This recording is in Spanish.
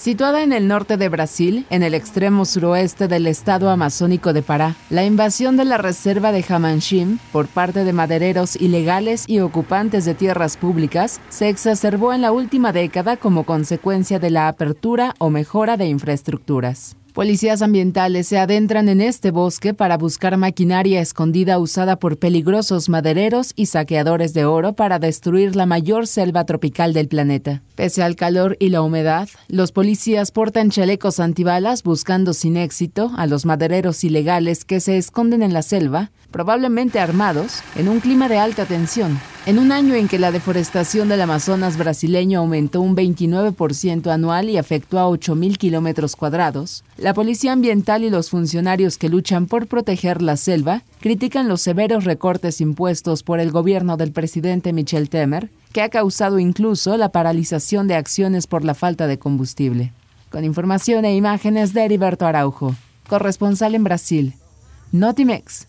Situada en el norte de Brasil, en el extremo suroeste del estado amazónico de Pará, la invasión de la reserva de Jamanchim por parte de madereros ilegales y ocupantes de tierras públicas se exacerbó en la última década como consecuencia de la apertura o mejora de infraestructuras. Policías ambientales se adentran en este bosque para buscar maquinaria escondida usada por peligrosos madereros y saqueadores de oro para destruir la mayor selva tropical del planeta. Pese al calor y la humedad, los policías portan chalecos antibalas buscando sin éxito a los madereros ilegales que se esconden en la selva, probablemente armados, en un clima de alta tensión en un año en que la deforestación del Amazonas brasileño aumentó un 29% anual y afectó a 8.000 kilómetros cuadrados, la Policía Ambiental y los funcionarios que luchan por proteger la selva critican los severos recortes impuestos por el gobierno del presidente Michel Temer, que ha causado incluso la paralización de acciones por la falta de combustible. Con información e imágenes de Heriberto Araujo, corresponsal en Brasil, Notimex.